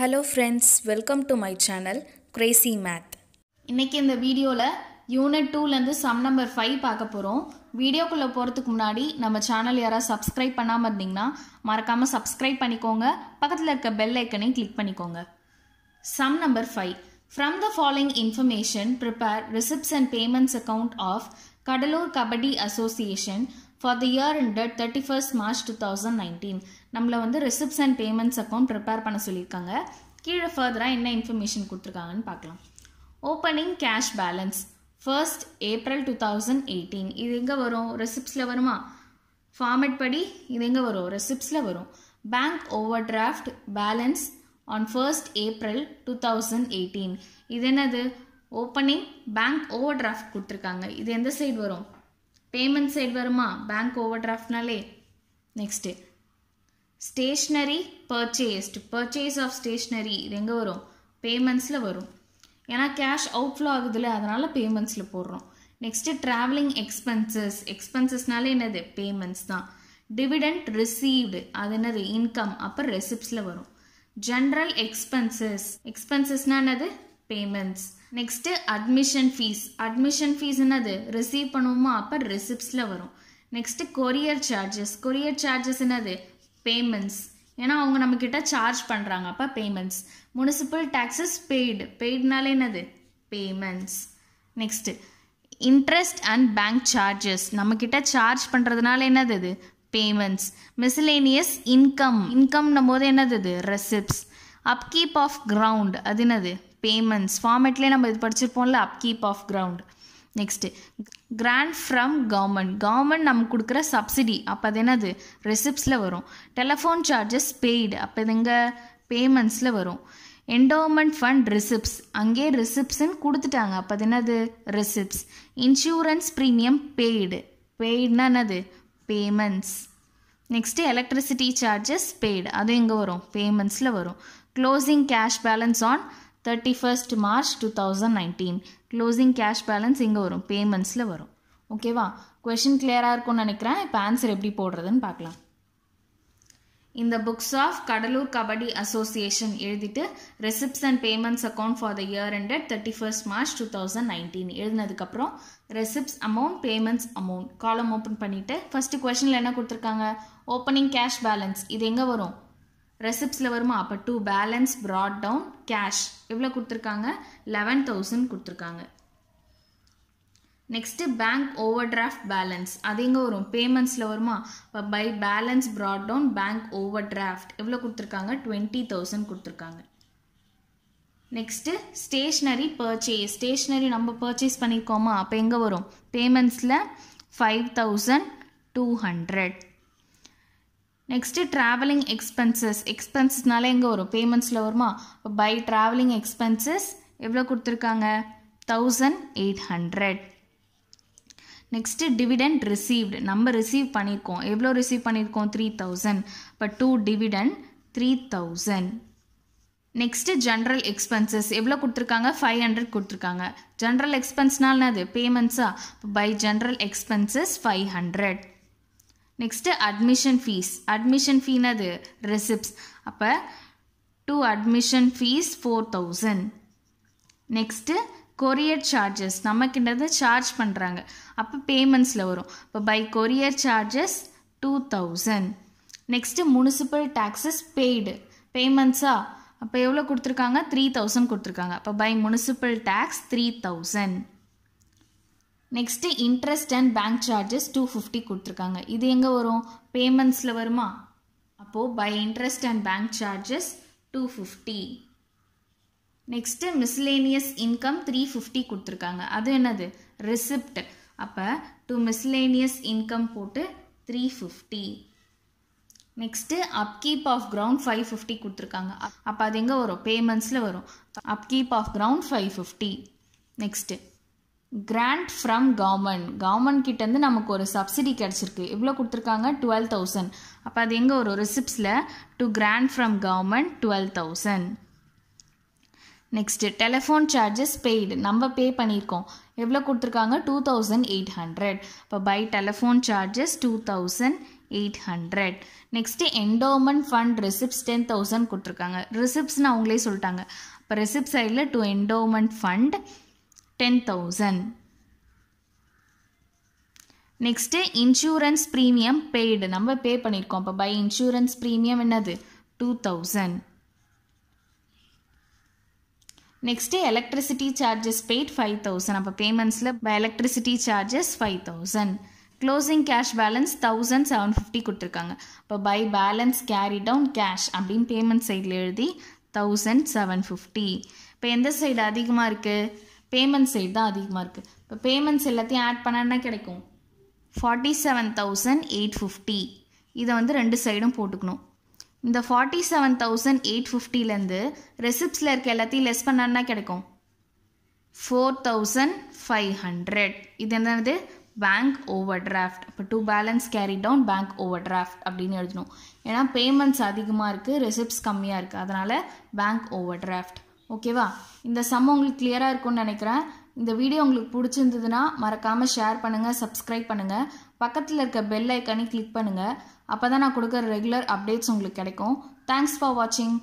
hello friends welcome to my channel crazy math இன்றைக்கி இந்த வீடியோவில் யூனிட் டூலேருந்து சம் நம்பர் ஃபைவ் பார்க்க போகிறோம் வீடியோக்குள்ளே போகிறதுக்கு முன்னாடி நம்ம சேனல் யாராவது சப்ஸ்கிரைப் பண்ணாமல் இருந்தீங்கன்னா மறக்காமல் சப்ஸ்கிரைப் பண்ணிக்கோங்க பக்கத்தில் இருக்க பெல் ஐக்கனையும் கிளிக் பண்ணிக்கோங்க sum number five from the following information prepare receipts and payments account of Cuddalore kabaddi association for the year ended thirty first March two thousand nineteen நம்மளை வந்து receipts and payments account prepare பண்ண சொல்லியிருக்காங்க கீழே ஃபர்தராக என்ன இன்ஃபர்மேஷன் கொடுத்துருக்காங்கன்னு பார்க்கலாம் opening cash balance first April two thousand eighteen இது எங்கே வரும் ரெசிப்ட்ஸில் வருமா ஃபார்மெட் படி இது எங்கே வரும் ரெசிப்ட்ஸில் வரும் bank overdraft balance on first April two thousand eighteen இது என்னது ஓப்பனிங் பேங்க் ஓவர் டிராஃப்ட் கொடுத்துருக்காங்க இது எந்த சைடு வரும் பேமெண்ட் சைடு வருமா பேங்க் ஓவர் டிராஃப்ட்னாலே next stationery purchased purchase of stationery இது எங்கே வரும் பேமெண்ட்ஸில் வரும் ஏன்னா கேஷ் அவுட்ஃப்ளோ ஆகுதுல்ல அதனால் பேமெண்ட்ஸில் போடுறோம் நெக்ஸ்ட்டு ட்ராவலிங் எக்ஸ்பென்சஸ் எக்ஸ்பென்சஸ்னாலே என்னது பேமெண்ட்ஸ் தான் டிவிடெண்ட் ரிசீவ்டு அது என்னது இன்கம் அப்புறம் ரெசிப்ட்ஸில் வரும் ஜென்ரல் எக்ஸ்பென்சஸ் எக்ஸ்பென்சஸ்னால் என்னது payments next admission fees admission fees என்னது ரிசீவ் பண்ணுவோமா அப்போ ரிசிப்ட்ஸில் வரும் next courier charges courier charges என்னது பேமெண்ட்ஸ் ஏன்னா அவங்க நம்மக்கிட்ட சார்ஜ் பண்ணுறாங்க அப்போ பேமெண்ட்ஸ் முனிசிபல் டேக்ஸஸ் பெய்டு பெய்டுனால என்னது payments next interest and bank charges நம்மக்கிட்ட சார்ஜ் பண்ணுறதுனால என்னது இது பேமெண்ட்ஸ் மிஸ்லேனியஸ் இன்கம் இன்கம்னும் போது என்னது இது ரெசிப்ட்ஸ் அப்கீப் ஆஃப் கிரவுண்ட் அது என்னது பேமெண்ட்ஸ் ஃபார்மேட்லேயே நம்ம இது படிச்சிருப்போம்ல upkeep of ground next grant from government government நம்ம கொடுக்குற சப்சிடி அப்போ அது என்னது ரெசிப்ஸில் வரும் டெலஃபோன் சார்ஜஸ் பெய்டு அப்போ இது எங்கே பேமெண்ட்ஸில் வரும் என்டோமெண்ட் ஃபண்ட் ரிசிப்ஸ் அங்கே ரிசிப்ஸ்ன்னு கொடுத்துட்டாங்க அப்போ அது என்னது ரிசிப்ஸ் இன்சூரன்ஸ் ப்ரீமியம் பெய்டு பெய்டுனா என்னது payments next electricity charges paid அது எங்கே வரும் பேமெண்ட்ஸில் வரும் cash balance on thirty first March two thousand nineteen closing cash balance இங்கே வரும் பேமெண்ட்ஸில் வரும் ஓகேவா கொஷின் கிளியராக இருக்கும்னு நினைக்கிறேன் இப்போ ஆன்சர் எப்படி போடுறதுன்னு பார்க்கலாம் இந்த books of Cuddalore kabaddi association எழுதிட்டு receipts and payments account for the year hundred thirty first March two thousand nineteen எழுதினதுக்கப்புறம் receipts amount payments amount column open பண்ணிவிட்டு ஃபஸ்ட்டு கொஷனில் என்ன கொடுத்துருக்காங்க ஓப்பனிங் கேஷ் பேலன்ஸ் இது எங்கே வரும் ரெசிப்ட்ஸில் வருமா அப்போ to balance brought down cash எவ்வளோ கொடுத்துருக்காங்க லெவன் தௌசண்ட் கொடுத்துருக்காங்க next bank overdraft balance அது எங்கே வரும் பேமெண்ட்ஸில் வருமா இப்போ by balance brought down bank overdraft எவ்வளோ கொடுத்துருக்காங்க டுவெண்ட்டி தௌசண்ட் கொடுத்துருக்காங்க நெக்ஸ்ட்டு ஸ்டேஷ்னரி பர்ச்சேஸ் ஸ்டேஷ்னரி நம்ம பர்ச்சேஸ் பண்ணியிருக்கோமா அப்போ எங்கே வரும் பேமெண்ட்ஸில் five thousand two hundred next travelling expenses எக்ஸ்பென்சஸ்னால எங்கே வரும் பேமெண்ட்ஸில் வருமா இப்போ பை ட்ராவலிங் எக்ஸ்பென்சஸ் எவ்வளோ கொடுத்துருக்காங்க thousand eight hundred next dividend received நம்ம ரிசீவ் பண்ணியிருக்கோம் எவ்வளோ ரிசீவ் பண்ணியிருக்கோம் த்ரீ தௌசண்ட் இப்போ to dividend three thousand next general expenses எவ்வளோ கொடுத்துருக்காங்க ஃபைவ் ஹண்ட்ரட் கொடுத்துருக்காங்க ஜென்ரல் என்னது பேமெண்ட்ஸா by general expenses five hundred next admission fees admission ஃபீனது ரெசிப்ட்ஸ் அப்போ to admission fees four thousand next courier charges நமக்குன்றது சார்ஜ் பண்ணுறாங்க அப்போ பேமெண்ட்ஸில் வரும் இப்போ by courier charges two thousand next municipal taxes paid பேமெண்ட்ஸா அப்போ எவ்வளோ கொடுத்துருக்காங்க த்ரீ தௌசண்ட் கொடுத்துருக்காங்க அப்போ by municipal tax three thousand next interest and bank charges two fifty கொடுத்துருக்காங்க இது எங்கே வரும் பேமெண்ட்ஸில் வருமா அப்போது by interest and bank charges two fifty next miscellaneous income three fifty கொடுத்துருக்காங்க அது என்னது ரிசிப்ட் அப்போ டு மிஸ்லேனியஸ் இன்கம் போட்டு three fifty next keep of ground five fifty கொடுத்துருக்காங்க அப்போ அது எங்கே வரும் பேமெண்ட்ஸில் வரும் upkeep of ground five fifty next grant from government government கிட்டேருந்து நமக்கு ஒரு சப்சிடி கிடச்சிருக்கு இவ்வளோ கொடுத்துருக்காங்க டுவெல் தௌசண்ட் அப்போ அது எங்கே ஒரு ரிசிப்ஸில் to grant from government twelve thousand next telephone charges paid நம்ம பே பண்ணியிருக்கோம் எவ்வளோ கொடுத்துருக்காங்க டூ தௌசண்ட் எயிட் ஹண்ட்ரட் இப்போ by telephone charges two thousand eight hundred next endowment fund receipts ten thousand கொடுத்துருக்காங்க ரிசிப்ஸ்னு அவங்களே சொல்லிட்டாங்க இப்போ ரிசிப்ட் சைடில் to endowment fund ten thousand next insurance premium paid நம்ம பே பண்ணியிருக்கோம் இப்போ பை இன்சூரன்ஸ் ப்ரீமியம் என்னது two thousand next electricity charges paid five thousand அப்போ பேமெண்ட்ஸில் by electricity charges five thousand closing cash balance thousand seven fifty கொடுத்துருக்காங்க இப்போ by balance carry down cash அப்படின்னு payment சைடில் எழுதி தௌசண்ட் செவன் ஃபிஃப்டி இப்போ எந்த சைடு அதிகமாக இருக்குது பேமெண்ட் சைட் தான் அதிகமாக இருக்குது இப்போ பேமெண்ட்ஸ் எல்லாத்தையும் ஆட் பண்ண கிடைக்கும் forty seven thousand eight fifty இதை வந்து ரெண்டு சைடும் போட்டுக்கணும் இந்த ஃபார்ட்டி செவன் தௌசண்ட் எயிட் ஃபிஃப்டிலேருந்து ரெசிப்ட்ஸில் இருக்க எல்லாத்தையும் லெஸ் பண்ண கிடைக்கும் ஃபோர் தௌசண்ட் ஃபைவ் ஹண்ட்ரட் இது என்னது பேங்க் ஓவர் டிராஃப்ட் இப்போ to balance carry down bank overdraft அப்படின்னு எழுதணும் ஏன்னா பேமெண்ட்ஸ் அதிகமாக இருக்குது ரெசிப்ட்ஸ் கம்மியாக இருக்குது அதனால் பேங்க் ஓவர் டிராஃப்ட் ஓகேவா இந்த சம் உங்களுக்கு கிளியராக இருக்கும்னு நினைக்கிறேன் இந்த வீடியோ உங்களுக்கு பிடிச்சிருந்ததுன்னா மறக்காமல் ஷேர் பண்ணுங்கள் சப்ஸ்கிரைப் பண்ணுங்கள் பக்கத்தில் இருக்க பெல் ஐக்கானே கிளிக் பண்ணுங்கள் அப்போ தான் நான் கொடுக்குற ரெகுலர் அப்டேட்ஸ் உங்களுக்கு கிடைக்கும் தேங்க்ஸ் ஃபார் வாட்சிங்